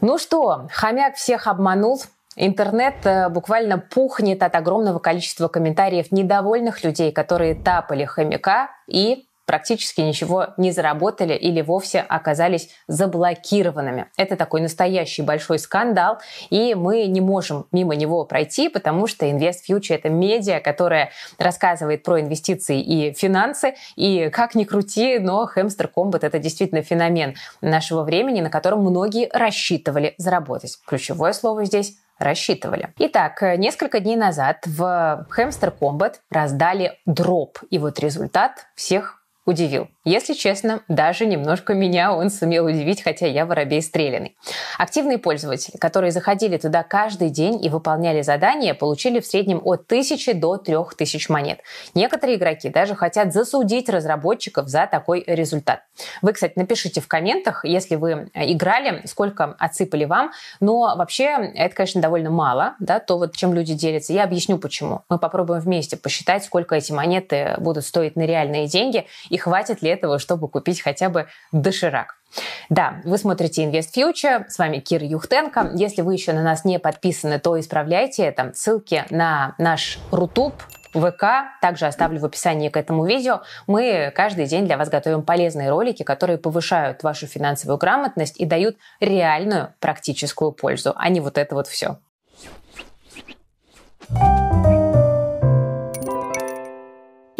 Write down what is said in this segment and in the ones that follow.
Ну что, хомяк всех обманул. Интернет э, буквально пухнет от огромного количества комментариев недовольных людей, которые тапали хомяка и практически ничего не заработали или вовсе оказались заблокированными. Это такой настоящий большой скандал, и мы не можем мимо него пройти, потому что Invest Future — это медиа, которая рассказывает про инвестиции и финансы, и как ни крути, но Hamster Combat — это действительно феномен нашего времени, на котором многие рассчитывали заработать. Ключевое слово здесь рассчитывали. Итак, несколько дней назад в Hamster Combat раздали дроп, и вот результат всех удивил. Если честно, даже немножко меня он сумел удивить, хотя я воробей стреляный. Активные пользователи, которые заходили туда каждый день и выполняли задания, получили в среднем от 1000 до 3000 монет. Некоторые игроки даже хотят засудить разработчиков за такой результат. Вы, кстати, напишите в комментах, если вы э, играли, сколько отсыпали вам, но вообще это, конечно, довольно мало, да, то вот чем люди делятся. Я объясню почему. Мы попробуем вместе посчитать, сколько эти монеты будут стоить на реальные деньги и хватит ли этого, чтобы купить хотя бы доширак. Да, вы смотрите Invest Future, с вами Кир Юхтенко. Если вы еще на нас не подписаны, то исправляйте это. Ссылки на наш Рутуб, ВК, также оставлю в описании к этому видео. Мы каждый день для вас готовим полезные ролики, которые повышают вашу финансовую грамотность и дают реальную практическую пользу, а не вот это вот все. thank you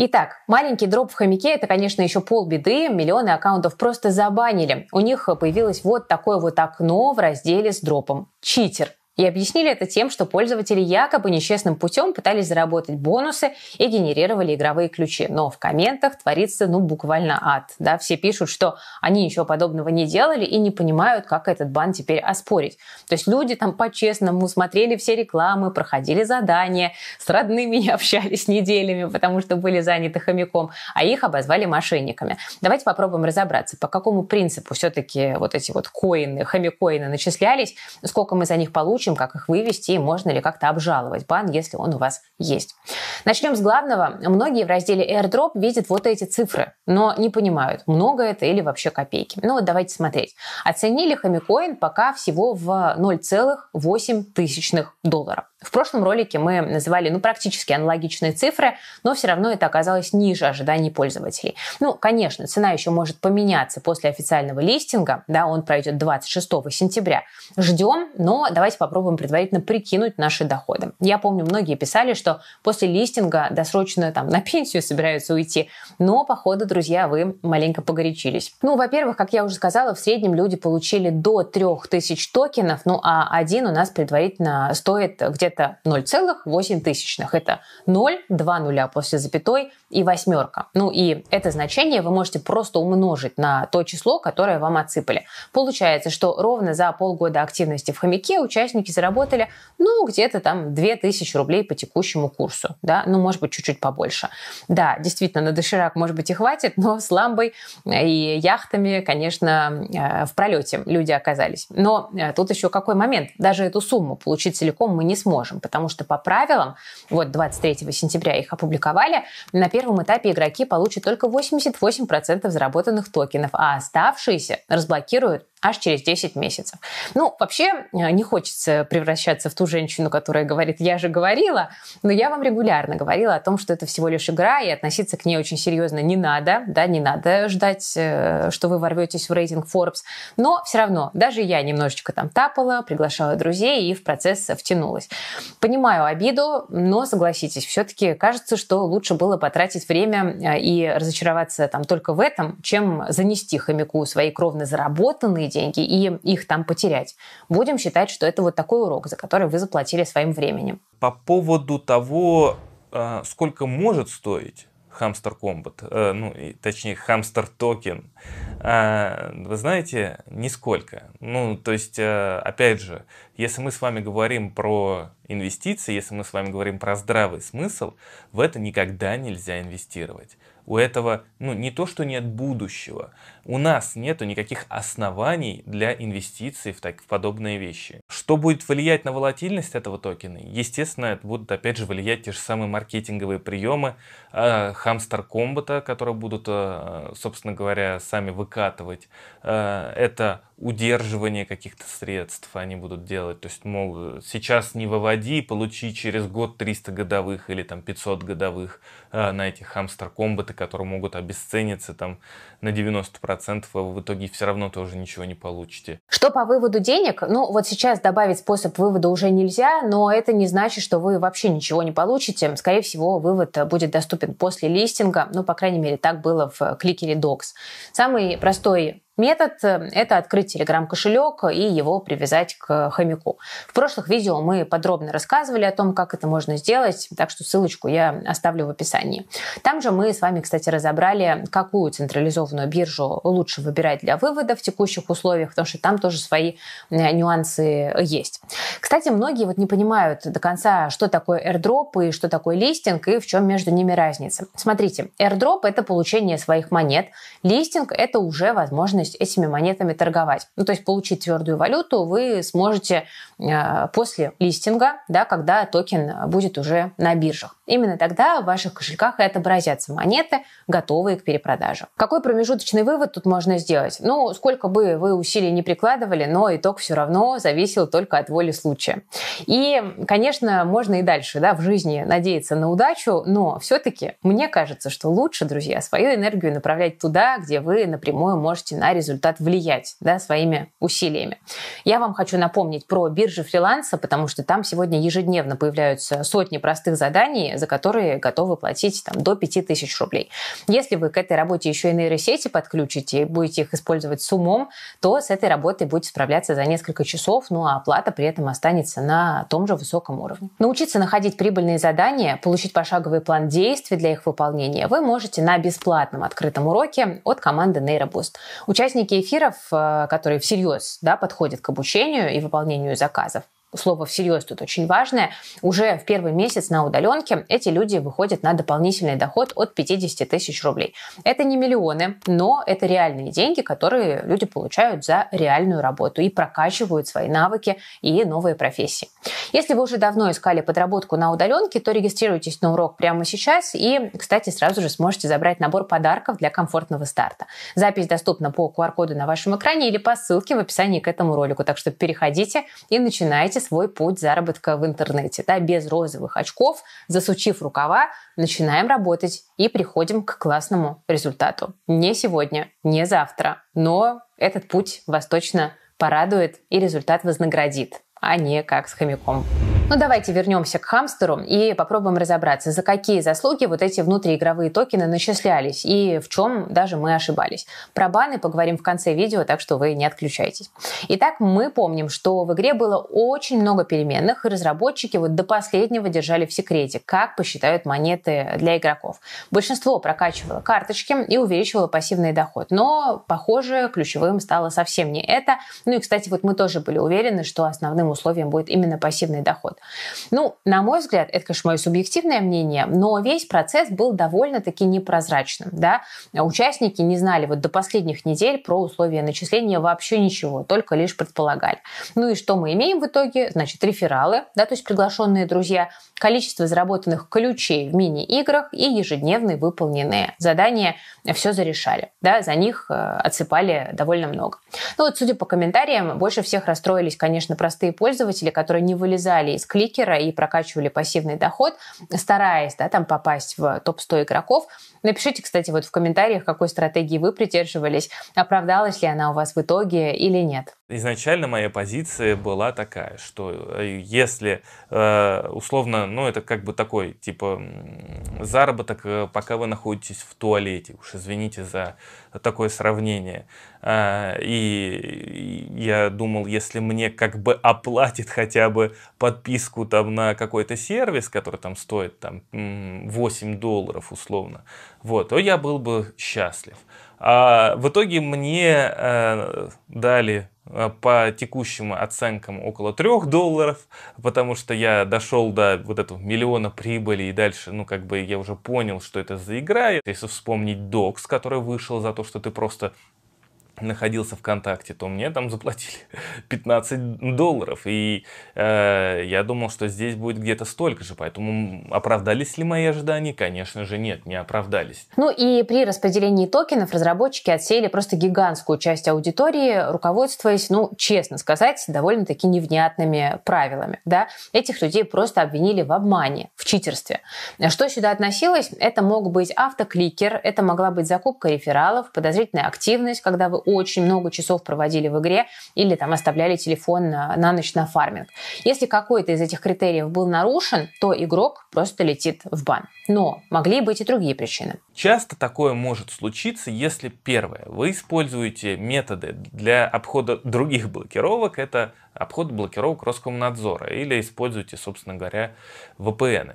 Итак, маленький дроп в хомяке – это, конечно, еще полбеды. Миллионы аккаунтов просто забанили. У них э, появилось вот такое вот окно в разделе с дропом. Читер. И объяснили это тем, что пользователи якобы нечестным путем пытались заработать бонусы и генерировали игровые ключи. Но в комментах творится ну буквально ад. Да? Все пишут, что они ничего подобного не делали и не понимают, как этот бан теперь оспорить. То есть люди там по-честному смотрели все рекламы, проходили задания, с родными не общались неделями, потому что были заняты хомяком, а их обозвали мошенниками. Давайте попробуем разобраться, по какому принципу все-таки вот эти вот коины, хомякоины начислялись, сколько мы за них получим, ищем, как их вывести и можно ли как-то обжаловать бан, если он у вас есть. Начнем с главного. Многие в разделе AirDrop видят вот эти цифры, но не понимают, много это или вообще копейки. Ну вот давайте смотреть. Оценили Хомикоин пока всего в 0,8 тысячных долларов. В прошлом ролике мы называли ну, практически аналогичные цифры, но все равно это оказалось ниже ожиданий пользователей. Ну, конечно, цена еще может поменяться после официального листинга, да, он пройдет 26 сентября. Ждем, но давайте попробуем предварительно прикинуть наши доходы. Я помню, многие писали, что после листинга досрочно там на пенсию собираются уйти, но, походу, друзья, вы маленько погорячились. Ну, во-первых, как я уже сказала, в среднем люди получили до 3000 токенов, ну, а один у нас предварительно стоит где-то это 0,8 тысячных. Это 0, 2 нуля после запятой и восьмерка. Ну и это значение вы можете просто умножить на то число, которое вам отсыпали. Получается, что ровно за полгода активности в хомяке участники заработали, ну, где-то там 2000 рублей по текущему курсу, да, ну, может быть, чуть-чуть побольше. Да, действительно, на доширак, может быть, и хватит, но с ламбой и яхтами, конечно, э, в пролете люди оказались. Но э, тут еще какой момент? Даже эту сумму получить целиком мы не сможем можем, потому что по правилам, вот 23 сентября их опубликовали, на первом этапе игроки получат только 88% заработанных токенов, а оставшиеся разблокируют аж через 10 месяцев. Ну, вообще, э, не хочется превращаться в ту женщину, которая говорит, я же говорила, но я вам регулярно говорила о том, что это всего лишь игра, и относиться к ней очень серьезно не надо, да, не надо ждать, э, что вы ворветесь в рейтинг Forbes, но все равно, даже я немножечко там тапала, приглашала друзей и в процесс втянулась. Понимаю обиду, но согласитесь, все-таки кажется, что лучше было потратить время э, и разочароваться там только в этом, чем занести хомяку свои кровно заработанные деньги и их там потерять. Будем считать, что это вот такой урок, за который вы заплатили своим временем. По поводу того, э, сколько может стоить хамстер комбат, э, ну, точнее, хамстер токен, а, вы знаете, нисколько. Ну, то есть, э, опять же, если мы с вами говорим про инвестиции, если мы с вами говорим про здравый смысл, в это никогда нельзя инвестировать. У этого, ну, не то, что нет будущего. У нас нету никаких оснований для инвестиций в, так, в подобные вещи. Что будет влиять на волатильность этого токена? Естественно, это будут, опять же, влиять те же самые маркетинговые приемы э, хамстер-комбата, которые будут, э, собственно говоря, сами выкладывать выкатывать. Э, это удерживание каких-то средств они будут делать. То есть, мол, сейчас не выводи, получи через год 300 годовых или там 500 годовых э, на эти хамстер-комбаты, которые могут обесцениться там на 90%, вы а в итоге все равно тоже ничего не получите. Что по выводу денег? Ну, вот сейчас добавить способ вывода уже нельзя, но это не значит, что вы вообще ничего не получите. Скорее всего, вывод будет доступен после листинга, ну, по крайней мере, так было в кликере Docs. Самый простой Метод э, – это открыть Telegram-кошелек и его привязать к хомяку. В прошлых видео мы подробно рассказывали о том, как это можно сделать, так что ссылочку я оставлю в описании. Там же мы с вами, кстати, разобрали, какую централизованную биржу лучше выбирать для вывода в текущих условиях, потому что там тоже свои э, нюансы есть. Кстати, многие вот не понимают до конца, что такое airdrop и что такое листинг, и в чем между ними разница. Смотрите, airdrop – это получение своих монет, листинг – это уже возможность возможность этими монетами торговать. Ну, то есть получить твердую валюту вы сможете э, после листинга, да, когда токен будет уже на биржах. Именно тогда в ваших кошельках и отобразятся монеты, готовые к перепродаже. Какой промежуточный вывод тут можно сделать? Ну, сколько бы вы усилий не прикладывали, но итог все равно зависел только от воли случая. И, конечно, можно и дальше да, в жизни надеяться на удачу, но все-таки мне кажется, что лучше, друзья, свою энергию направлять туда, где вы напрямую можете на результат влиять да, своими усилиями. Я вам хочу напомнить про биржи фриланса, потому что там сегодня ежедневно появляются сотни простых заданий, за которые готовы платить там, до 5000 рублей. Если вы к этой работе еще и нейросети подключите и будете их использовать с умом, то с этой работой будете справляться за несколько часов, ну а оплата при этом останется на том же высоком уровне. Научиться находить прибыльные задания, получить пошаговый план действий для их выполнения вы можете на бесплатном открытом уроке от команды NeuroBoost. Участники эфиров, э, которые всерьез да, подходят к обучению и выполнению заказов, слово всерьез тут очень важное, уже в первый месяц на удаленке эти люди выходят на дополнительный доход от 50 тысяч рублей. Это не миллионы, но это реальные деньги, которые люди получают за реальную работу и прокачивают свои навыки и новые профессии. Если вы уже давно искали подработку на удаленке, то регистрируйтесь на урок прямо сейчас и, кстати, сразу же сможете забрать набор подарков для комфортного старта. Запись доступна по QR-коду на вашем экране или по ссылке в описании к этому ролику, так что переходите и начинайте свой путь заработка в интернете, да, без розовых очков, засучив рукава, начинаем работать и приходим к классному результату. Не сегодня, не завтра, но этот путь вас точно порадует и результат вознаградит, а не как с хомяком. Но ну, давайте вернемся к хамстеру и попробуем разобраться, за какие заслуги вот эти внутриигровые токены начислялись и в чем даже мы ошибались. Про баны поговорим в конце видео, так что вы не отключайтесь. Итак, мы помним, что в игре было очень много переменных, и разработчики вот до последнего держали в секрете, как посчитают монеты для игроков. Большинство прокачивало карточки и увеличивало пассивный доход, но, похоже, ключевым стало совсем не это. Ну и, кстати, вот мы тоже были уверены, что основным условием будет именно пассивный доход. Ну, на мой взгляд, это, конечно, мое субъективное мнение, но весь процесс был довольно-таки непрозрачным. Да? Участники не знали вот до последних недель про условия начисления вообще ничего, только лишь предполагали. Ну и что мы имеем в итоге? Значит, рефералы, да, то есть приглашенные друзья, количество заработанных ключей в мини-играх и ежедневные выполненные задания все зарешали. Да, за них э, отсыпали довольно много. Ну вот, судя по комментариям, больше всех расстроились, конечно, простые пользователи, которые не вылезали из кликера и прокачивали пассивный доход, стараясь да, там попасть в топ-100 игроков. Напишите, кстати, вот в комментариях, какой стратегии вы придерживались, оправдалась ли она у вас в итоге или нет. Изначально моя позиция была такая, что э, если э, условно, ну это как бы такой типа заработок, э, пока вы находитесь в туалете, уж извините за такое сравнение. А, и я думал, если мне как бы оплатит хотя бы подписку там на какой-то сервис, который там стоит там 8 долларов условно, вот, то я был бы счастлив. А в итоге мне э, дали Э, по текущим оценкам около 3 долларов, потому что я дошел до вот этого миллиона прибыли и дальше, ну, как бы я уже понял, что это за игра. Если вспомнить Докс, который вышел за то, что ты просто находился ВКонтакте, то мне там заплатили 15 долларов. И э, я думал, что здесь будет где-то столько же. Поэтому оправдались ли мои ожидания? Конечно же, нет, не оправдались. Ну и при распределении токенов разработчики отсеяли просто гигантскую часть аудитории, руководствуясь, ну, честно сказать, довольно-таки невнятными правилами. Да? Этих людей просто обвинили в обмане, в читерстве. Что сюда относилось? Это мог быть автокликер, это могла быть закупка рефералов, подозрительная активность, когда вы очень много часов проводили в игре или там оставляли телефон на, на ночь на фарминг. Если какой-то из этих критериев был нарушен, то игрок просто летит в бан. Но могли быть и другие причины. Часто такое может случиться, если первое, вы используете методы для обхода других блокировок, это обход блокировок Роскомнадзора, или используете, собственно говоря, VPN.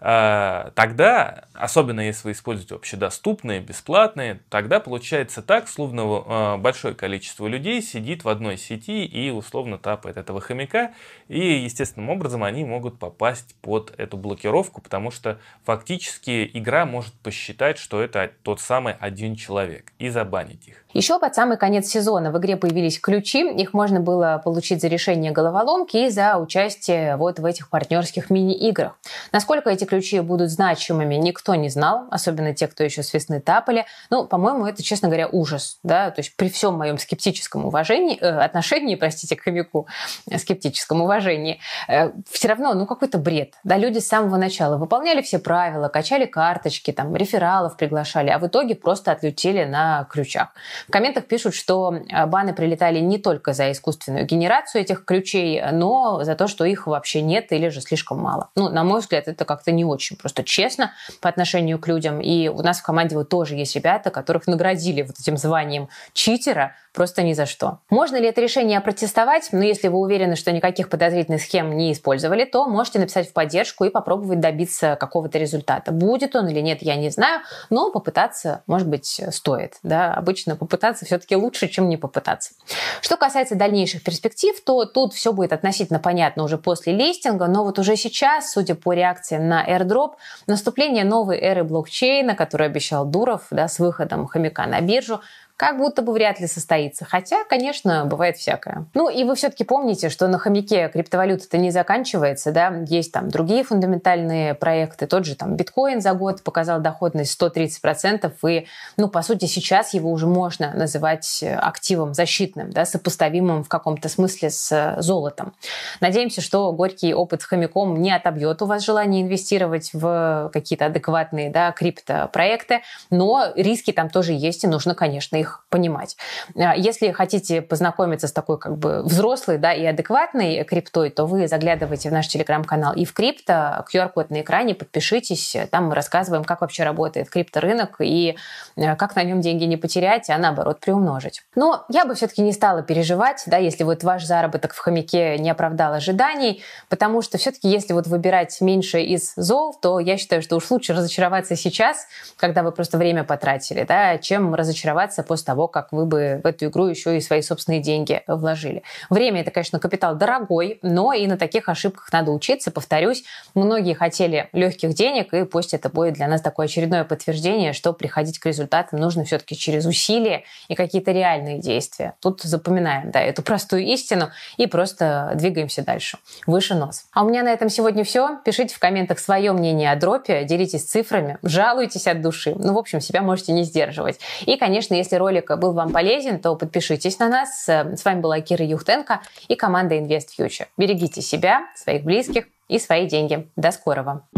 А, тогда, особенно если вы используете общедоступные, бесплатные, тогда получается так, словно э, большое количество людей сидит в одной сети и условно тапает этого хомяка, и естественным образом они могут попасть под эту блокировку, потому что фактически игра может посчитать, что это тот самый один человек, и забанить их. Еще под самый конец сезона в игре появились ключи, их можно было получить за решение головоломки и за участие вот в этих партнерских мини-играх. Насколько эти ключи будут значимыми, никто не знал, особенно те, кто еще с весны тапали. Ну, по-моему, это, честно говоря, ужас, да, то есть при всем моем скептическом уважении, э, отношении, простите, к хомяку, скептическом уважении, э, все равно, ну, какой-то бред, да, люди с самого начала выполняли все правила, качали карточки, там, рефералов приглашали, а в итоге просто отлетели на ключах. В комментах пишут, что э, баны прилетали не только за искусственную генерацию этих ключей, но за то, что их вообще нет или же слишком мало. Ну, на мой взгляд, это как-то не очень просто честно по отношению к людям. И у нас в команде вот тоже есть ребята, которых наградили вот этим званием читера, просто ни за что. Можно ли это решение опротестовать? Но ну, если вы уверены, что никаких подозрительных схем не использовали, то можете написать в поддержку и попробовать добиться какого-то результата. Будет он или нет, я не знаю, но попытаться, может быть, стоит. Да? Обычно попытаться все-таки лучше, чем не попытаться. Что касается дальнейших перспектив, то тут все будет относительно понятно уже после листинга, но вот уже сейчас, судя по реакции на airdrop, наступление новой эры блокчейна, который обещал Дуров да, с выходом хомяка на биржу, как будто бы вряд ли состоится. Хотя, конечно, бывает всякое. Ну и вы все-таки помните, что на хомяке криптовалюта-то не заканчивается, да, есть там другие фундаментальные проекты, тот же там биткоин за год показал доходность 130%, и, ну, по сути, сейчас его уже можно называть э, активом защитным, да, сопоставимым в каком-то смысле с э, золотом. Надеемся, что горький опыт с хомяком не отобьет у вас желание инвестировать в какие-то адекватные, да, криптопроекты, но риски там тоже есть, и нужно, конечно, их их понимать. Э, если хотите познакомиться с такой как бы взрослой да, и адекватной криптой, то вы заглядывайте в наш телеграм-канал и в крипто, QR-код на экране, подпишитесь, э, там мы рассказываем, как вообще работает крипторынок и э, как на нем деньги не потерять, а наоборот приумножить. Но я бы все-таки не стала переживать, да, если вот ваш заработок в хомяке не оправдал ожиданий, потому что все-таки если вот выбирать меньше из зол, то я считаю, что уж лучше разочароваться сейчас, когда вы просто время потратили, да, чем разочароваться после с того, как вы бы в эту игру еще и свои собственные деньги вложили. Время – это, конечно, капитал дорогой, но и на таких ошибках надо учиться. Повторюсь, многие хотели легких денег, и пусть это будет для нас такое очередное подтверждение, что приходить к результатам нужно все-таки через усилия и какие-то реальные действия. Тут запоминаем, да, эту простую истину и просто двигаемся дальше. Выше нос. А у меня на этом сегодня все. Пишите в комментах свое мнение о дропе, делитесь цифрами, жалуйтесь от души. Ну, в общем, себя можете не сдерживать. И, конечно, если ролик ролик был вам полезен, то подпишитесь на нас. С вами была Кира Юхтенко и команда Invest Future. Берегите себя, своих близких и свои деньги. До скорого!